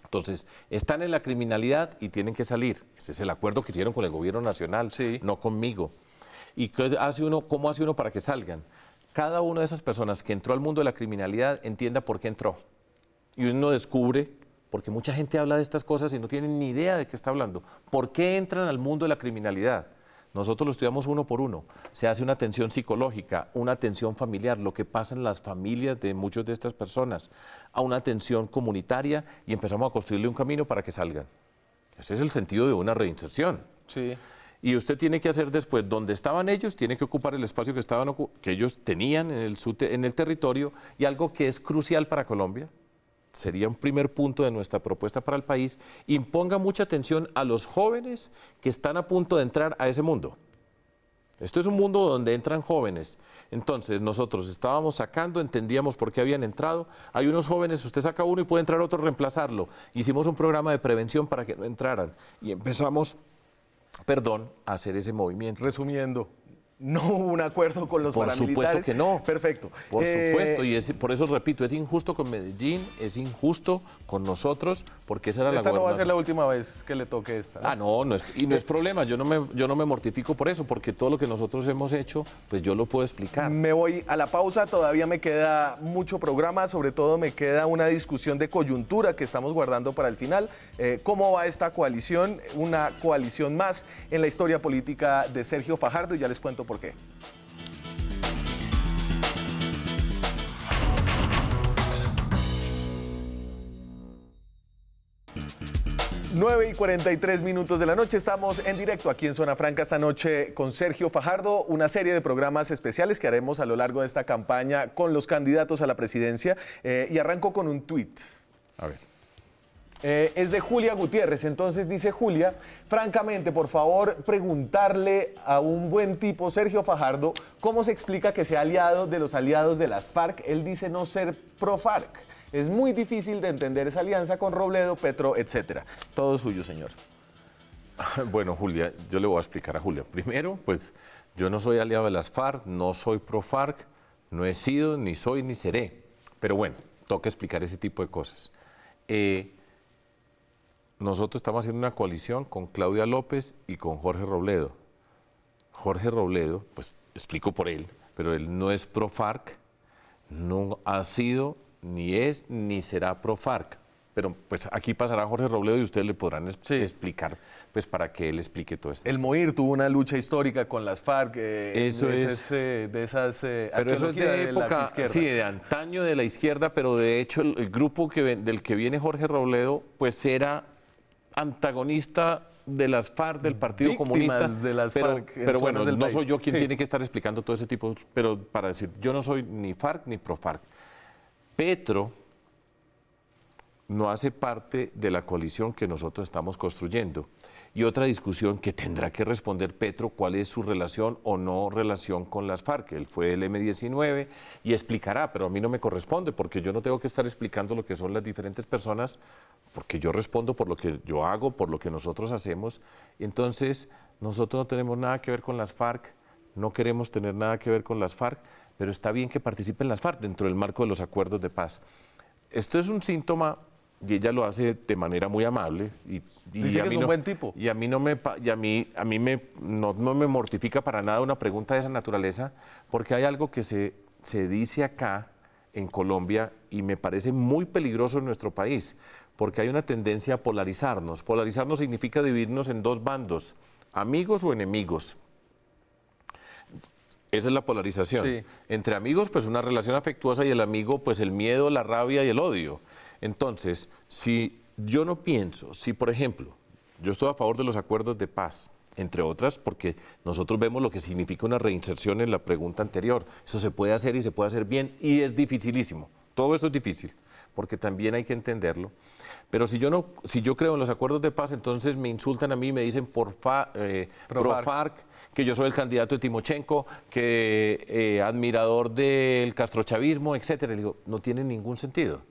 Speaker 2: entonces, están en la criminalidad y tienen que salir. Ese es el acuerdo que hicieron con el gobierno nacional, no conmigo. ¿Y hace uno, cómo hace uno para que salgan? Cada una de esas personas que entró al mundo de la criminalidad entienda por qué entró. Y uno descubre, porque mucha gente habla de estas cosas y no tiene ni idea de qué está hablando, por qué entran al mundo de la criminalidad. Nosotros lo estudiamos uno por uno. Se hace una atención psicológica, una atención familiar, lo que pasa en las familias de muchas de estas personas, a una atención comunitaria y empezamos a construirle un camino para que salgan. Ese es el sentido de una reinserción. Y usted tiene que hacer después, donde estaban ellos, tiene que ocupar el espacio que, estaban, que ellos tenían el, en el territorio y algo que es crucial para Colombia, sería un primer punto de nuestra propuesta para el país, imponga mucha atención a los jóvenes que están a punto de entrar a ese mundo. Esto es un mundo donde entran jóvenes. Entonces, nosotros estábamos sacando, entendíamos por qué habían entrado. Hay unos jóvenes, usted saca uno y puede entrar otro, reemplazarlo. Hicimos un programa de prevención para que no entraran y empezamos, perdón, a hacer ese movimiento. Resumiendo, no hubo un acuerdo con los por Por supuesto que no. Perfecto. Por eh, supuesto, y por eso repito, es injusto con Medellín, es injusto con nosotros, porque esa era esta la Esta no va a ser
Speaker 1: la última vez que le toque esta. Ah,
Speaker 2: no, no es, y no es problema, yo no, me, yo no me mortifico por eso, porque todo lo que nosotros hemos hecho, pues yo lo puedo explicar. Me
Speaker 1: voy a la pausa, todavía me queda mucho programa, sobre todo me queda una discusión de coyuntura que estamos guardando para el final. Eh, ¿Cómo va esta coalición? Una coalición más en la historia política de Sergio Fajardo, y ya les cuento por qué. 9 y 43 minutos de la noche, estamos en directo aquí en Zona Franca esta noche con Sergio Fajardo, una serie de programas especiales que haremos a lo largo de esta campaña con los candidatos a la presidencia eh, y arranco con un tuit. A ver. Eh, es de Julia Gutiérrez. Entonces dice Julia, francamente, por favor, preguntarle a un buen tipo, Sergio Fajardo, cómo se explica que sea aliado de los aliados de las FARC. Él dice no ser pro-FARC. Es muy difícil de entender
Speaker 2: esa alianza con Robledo, Petro, etc. Todo suyo, señor. Bueno, Julia, yo le voy a explicar a Julia. Primero, pues yo no soy aliado de las FARC, no soy pro-FARC, no he sido, ni soy, ni seré. Pero bueno, toca explicar ese tipo de cosas. Eh, nosotros estamos haciendo una coalición con Claudia López y con Jorge Robledo. Jorge Robledo, pues explico por él, pero él no es pro FARC, no ha sido, ni es, ni será pro FARC. Pero pues aquí pasará Jorge Robledo y ustedes le podrán explicar, pues para que él explique todo esto.
Speaker 1: El Moir tuvo una lucha histórica con las FARC. Eh, eso de es. Esas, de esas. Eh, pero eso es de, época, sí, de
Speaker 2: antaño de la izquierda, pero de hecho el, grupo del que viene Jorge Robledo, pues era antagonista de las FARC, del Partido Comunista. de las pero, Pero bueno, no soy yo quien tiene que estar explicando todo ese tipo, pero para decir, yo no soy ni FARC ni pro-FARC. Petro no hace parte de la coalición que nosotros estamos construyendo y otra discusión que tendrá que responder Petro cuál es su relación o no relación con las FARC. Él fue el M19 y explicará, pero a mí no me corresponde porque yo no tengo que estar explicando lo que son las diferentes personas porque yo respondo por lo que yo hago, por lo que nosotros hacemos. Entonces, nosotros no tenemos nada que ver con las FARC, no queremos tener nada que ver con las FARC, pero está bien que participen las FARC dentro del marco de los acuerdos de paz. Esto es un síntoma y ella lo hace de manera muy amable y, a mí es un no, buen tipo y a mí no me a mí a mí me no, me mortifica para nada una pregunta de esa naturaleza porque hay algo que se se dice acá en Colombia y me parece muy peligroso en nuestro país porque hay una tendencia a polarizarnos polarizarnos significa dividirnos en dos bandos amigos o enemigos esa es la polarización. Entre amigos, pues una relación afectuosa y el amigo, pues el miedo, la rabia y el odio. Entonces, si yo no pienso, si por ejemplo, yo estoy a favor de los acuerdos de paz, entre otras porque nosotros vemos lo que significa una reinserción en la pregunta anterior. Eso se puede hacer y se puede hacer bien y es dificilísimo. Todo esto es difícil, porque también hay que entenderlo. Pero si yo no, si yo creo en los acuerdos de paz, entonces me insultan a mí, me dicen por eh, FARC. que yo soy el candidato de Timochenko, que eh, admirador del castrochavismo, etcétera. digo, no tiene ningún sentido.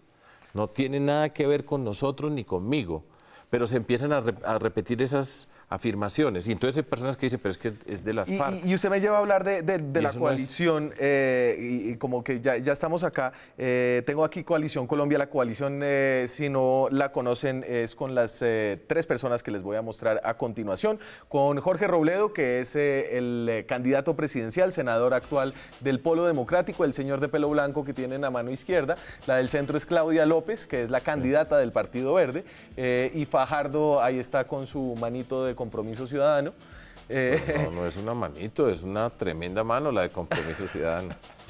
Speaker 2: No tiene nada que ver con nosotros ni conmigo, pero se empiezan a, repetir esas afirmaciones. Y entonces hay personas que dicen, pero es que es de las y,
Speaker 1: Y usted me lleva a hablar de, la coalición, eh, y, como que ya, estamos acá. Eh, tengo aquí Coalición Colombia. La coalición, eh, si no la conocen, es con las tres personas que les voy a mostrar a continuación. Con Jorge Robledo, que es el candidato presidencial, senador actual del Polo Democrático, el señor de pelo blanco que tiene en la mano izquierda. La del centro es Claudia López, que es la candidata del Partido Verde. y Fajardo ahí está con su manito de Compromiso Ciudadano.
Speaker 2: Eh, no, no es una manito, es una tremenda mano la de Compromiso Ciudadano.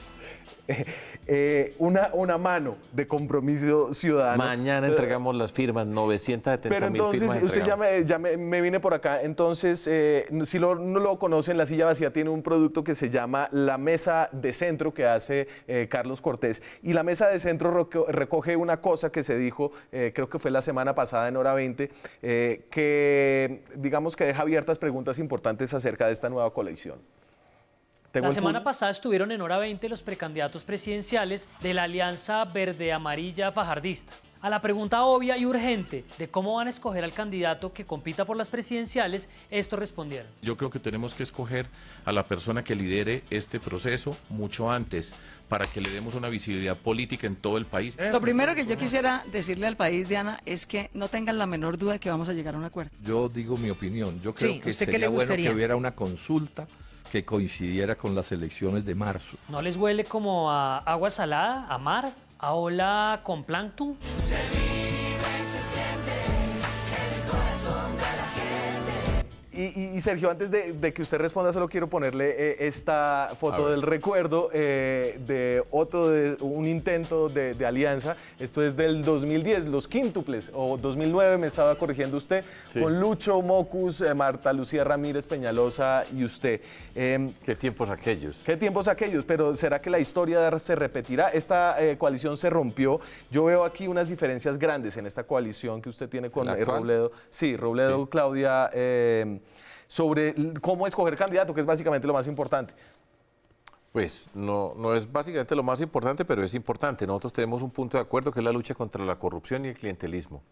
Speaker 1: Eh, una, una mano de compromiso ciudadano. Mañana entregamos
Speaker 2: las firmas, 970 Pero entonces, usted ya,
Speaker 1: me, ya me, me, vine por acá. Entonces, eh, si no lo conocen, La Silla Vacía tiene un producto que se llama La Mesa de Centro que hace eh, Carlos Cortés. Y la Mesa de Centro recoge una cosa que se dijo, creo que fue la semana pasada en Hora 20, que digamos que deja abiertas preguntas importantes acerca de esta nueva colección la semana pasada estuvieron en hora 20 los precandidatos presidenciales de la Alianza Verde Amarilla Fajardista. A la pregunta obvia y urgente de cómo van a escoger al candidato que compita por las presidenciales, estos respondieron.
Speaker 2: Yo creo que tenemos que escoger a la persona que lidere este proceso mucho antes para que le demos una visibilidad política en todo el país. Lo primero que yo
Speaker 1: quisiera decirle al país, Diana, es que no tengan la menor duda de que vamos a llegar a un acuerdo.
Speaker 2: Yo digo mi opinión. Yo creo que sería bueno que hubiera una consulta que coincidiera con las elecciones de marzo.
Speaker 1: ¿No les huele como a agua salada, a mar, a ola con plancton? Y, Sergio, antes de, que usted responda, solo quiero ponerle eh, esta foto del recuerdo eh, de otro, un intento de, alianza. Esto es del 2010, los quíntuples, o 2009, me estaba corrigiendo usted, con Lucho, Mocus, eh, Marta Lucía Ramírez Peñalosa y usted. Em, ¿Qué tiempos aquellos? ¿Qué tiempos aquellos? Pero ¿será que la historia se repetirá? Esta coalición se rompió. Yo veo aquí unas diferencias grandes en esta coalición que usted tiene con Robledo. Sí, Robledo, Claudia. Em, sobre cómo escoger candidato, que es básicamente lo más importante.
Speaker 2: Pues no, no es básicamente lo más importante, pero es importante. Nosotros tenemos un punto de acuerdo que es la lucha contra la corrupción y el clientelismo.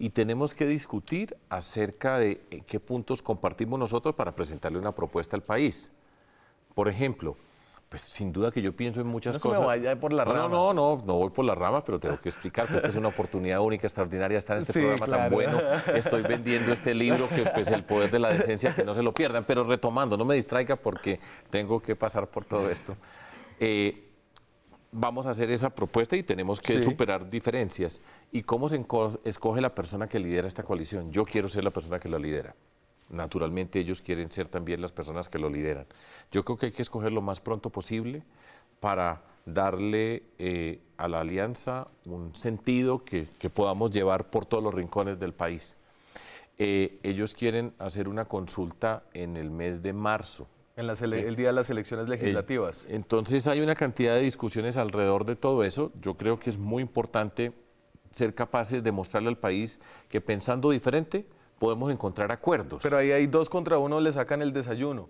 Speaker 2: Y tenemos que discutir acerca de eh, qué puntos compartimos nosotros para presentarle una propuesta al país. Por ejemplo, pues sin duda que yo pienso en muchas no cosas. vaya por la no, no, no, no, no voy por las ramas, pero tengo que explicar que esta es una oportunidad única, extraordinaria, estar en este programa tan bueno. Estoy vendiendo este libro que es pues, el poder de la decencia, que no se lo pierdan. Pero retomando, no me distraiga porque tengo que pasar por todo esto. Eh, vamos a hacer esa propuesta y tenemos que superar diferencias. ¿Y cómo se escoge la persona que lidera esta coalición? Yo quiero ser la persona que la lidera naturalmente ellos quieren ser también las personas que lo lideran. Yo creo que hay que escoger lo más pronto posible para darle eh, a la alianza un sentido que, podamos llevar por todos los rincones del país. Eh, ellos quieren hacer una consulta en el mes de marzo.
Speaker 1: En el día de las elecciones eh, legislativas.
Speaker 2: entonces hay una cantidad de discusiones alrededor de todo eso. Yo creo que es muy importante ser capaces de mostrarle al país que pensando diferente, podemos encontrar acuerdos. Pero ahí
Speaker 1: hay dos contra uno,
Speaker 2: le sacan el desayuno.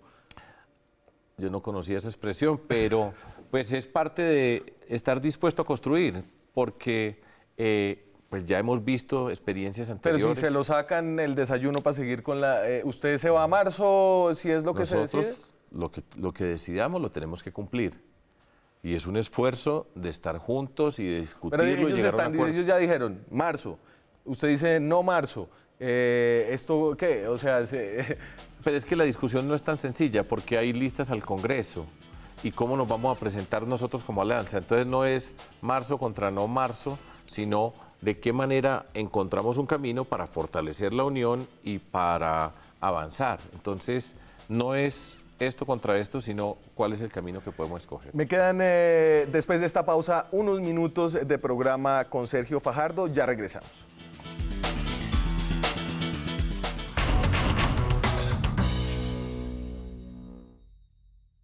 Speaker 2: Yo no conocía esa expresión, pero pues es parte de estar dispuesto a construir, porque eh, pues ya hemos visto experiencias anteriores. Pero si se lo
Speaker 1: sacan el desayuno para seguir con la... Eh, ¿Usted se va a marzo si es lo que Nosotros, se decide?
Speaker 2: Lo que, lo que decidamos lo tenemos que cumplir. Y es un esfuerzo de estar juntos y de discutirlo. Pero ellos, ellos ya dijeron, marzo. Usted dice, no marzo. Eh, ¿Esto qué? O sea, Pero es que la discusión no es tan sencilla porque hay listas al Congreso y cómo nos vamos a presentar nosotros como alianza. Entonces no es marzo contra no marzo, sino de qué manera encontramos un camino para fortalecer la unión y para avanzar. Entonces no es esto contra esto, sino cuál es el camino que podemos escoger.
Speaker 1: Me quedan, eh, después de esta pausa, unos minutos de programa con Sergio Fajardo. Ya regresamos.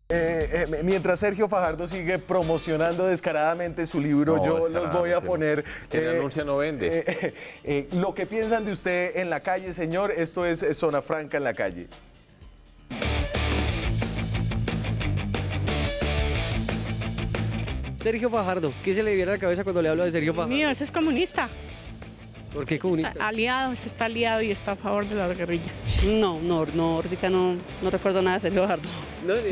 Speaker 1: Eh, eh, mientras Sergio Fajardo sigue promocionando descaradamente su libro, yo los voy a poner. Que eh, anuncia no vende. Eh, lo que piensan de usted en la calle, señor, esto es Zona Franca en la calle. Sergio Fajardo, ¿qué se le viene a la cabeza cuando le hablo de Sergio Fajardo? Mío, ese es comunista. ¿Por qué Está
Speaker 2: aliado, este está aliado y está a favor de la guerrilla. No, no, no, no, recuerdo nada de Sergio Fajardo.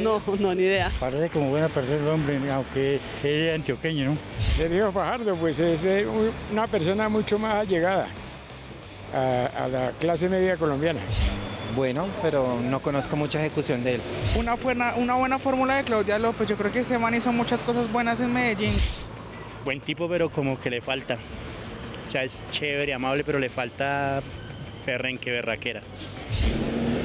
Speaker 2: No, no, ni idea. Parece como buena persona el hombre, aunque es antioqueño, ¿no? Sergio Fajardo, pues es eh, una persona mucho más allegada a, la clase media colombiana bueno, pero no
Speaker 1: conozco mucha ejecución de él. Una, buena, una buena fórmula de Claudia López, yo creo que este man hizo muchas cosas buenas en Medellín. Buen tipo, pero como que le falta. O sea, es chévere,
Speaker 2: amable, pero le falta perrenque, berraquera.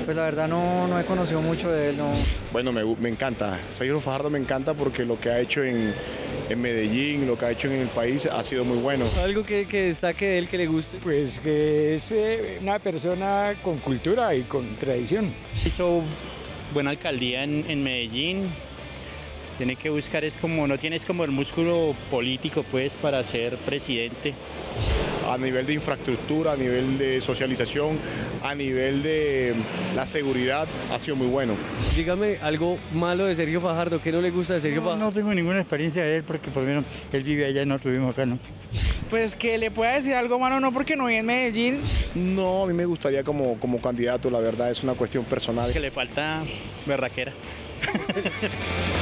Speaker 1: Pues la verdad no,
Speaker 2: no he conocido mucho de él. No.
Speaker 1: Bueno, me, encanta. Sergio Fajardo me encanta porque lo que ha hecho en, Medellín, lo que ha hecho en el país ha sido muy bueno.
Speaker 2: ¿Algo que, que destaque de él que le guste? Pues que es eh, una persona con cultura y con tradición. Hizo
Speaker 1: buena alcaldía en, en Medellín, tiene que buscar es como, no tienes como el músculo político pues para ser presidente. A nivel de infraestructura, a nivel de socialización, a nivel de la seguridad, ha sido muy bueno. Dígame algo malo de Sergio Fajardo, ¿qué no le gusta de Sergio Fajardo? No tengo ninguna experiencia de él porque por lo menos él vive allá y no vivimos acá, ¿no? Pues que le pueda decir algo malo, no porque no vive en Medellín. No, a mí me gustaría como, como candidato, la verdad es una cuestión personal. Que le falta berraquera.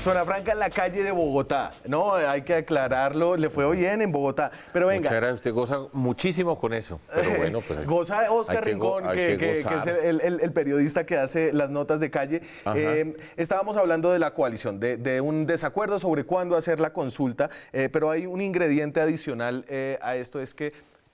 Speaker 1: Zona Franca en la calle de Bogotá. No, hay que
Speaker 2: aclararlo, le fue
Speaker 1: bien en Bogotá. Pero venga.
Speaker 2: Muchas usted goza muchísimo con eso. Pero eh, bueno, pues. goza Oscar Rincón, que, es
Speaker 1: el, periodista que hace las notas de calle. Eh, estábamos hablando de la coalición, de, un desacuerdo sobre cuándo hacer la consulta, eh, pero hay un ingrediente adicional a esto, es que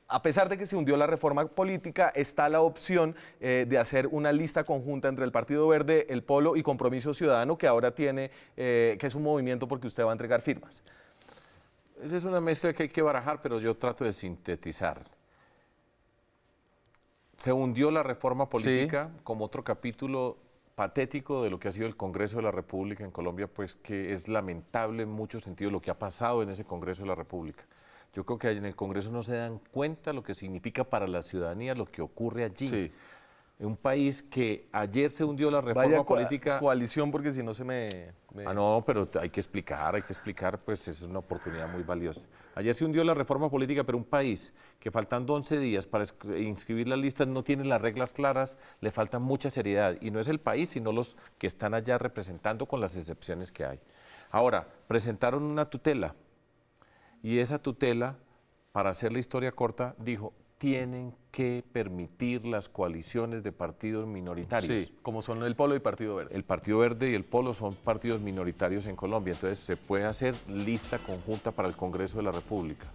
Speaker 1: a pesar de que se hundió la reforma política, está la opción eh, de hacer una lista conjunta entre el Partido Verde, el Polo y Compromiso Ciudadano, que ahora tiene, eh, que es un movimiento porque usted va a entregar firmas.
Speaker 2: Esa es una mezcla que hay que barajar, pero yo trato de sintetizar. Se hundió la reforma política como otro capítulo patético de lo que ha sido el Congreso de la República en Colombia, pues que es lamentable en muchos sentidos lo que ha pasado en ese Congreso de la República yo creo que en el Congreso no se dan cuenta lo que significa para la ciudadanía lo que ocurre allí. En un país que ayer se hundió la reforma política.
Speaker 1: Coalición, porque si no se me,
Speaker 2: Ah, no, pero hay que explicar, hay que explicar, pues es una oportunidad muy valiosa. Ayer se hundió la reforma política, pero un país que faltan 11 días para inscribir las listas no tiene las reglas claras, le falta mucha seriedad. Y no es el país, sino los que están allá representando con las excepciones que hay. Ahora, presentaron una tutela y esa tutela, para hacer la historia corta, dijo, tienen que permitir las coaliciones de partidos minoritarios. Sí, como son el Polo y el Partido Verde. El Partido Verde y el Polo son partidos minoritarios en Colombia, entonces se puede hacer lista conjunta para el Congreso de la República.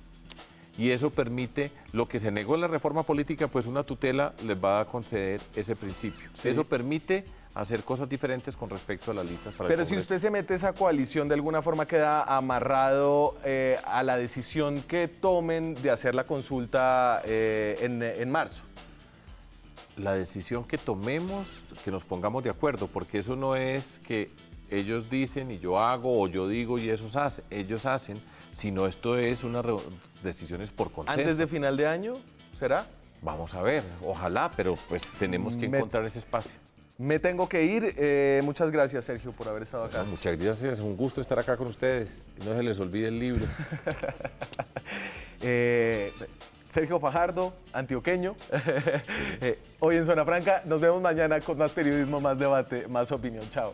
Speaker 2: Y eso permite, lo que se negó en la reforma política, pues una tutela les va a conceder ese principio. Eso permite hacer cosas diferentes con respecto a las listas para Pero si usted
Speaker 1: se mete esa coalición, de alguna forma queda amarrado eh, a la decisión que tomen de hacer la consulta eh, en, marzo
Speaker 2: la decisión que tomemos, que nos pongamos de acuerdo, porque eso no es que ellos dicen y yo hago, o yo digo y esos hace, ellos hacen, sino esto es unas decisiones por consenso. ¿Antes de
Speaker 1: final de año será?
Speaker 2: Vamos a ver, ojalá, pero pues tenemos que encontrar ese espacio.
Speaker 1: Me tengo que ir. Eh, muchas gracias, Sergio, por haber estado
Speaker 2: acá. muchas gracias. Es Un gusto estar acá con ustedes. No se les olvide el libro. Eh, Sergio Fajardo, antioqueño.
Speaker 1: Eh, hoy en Zona Franca. Nos vemos mañana con más periodismo, más debate, más opinión. Chao.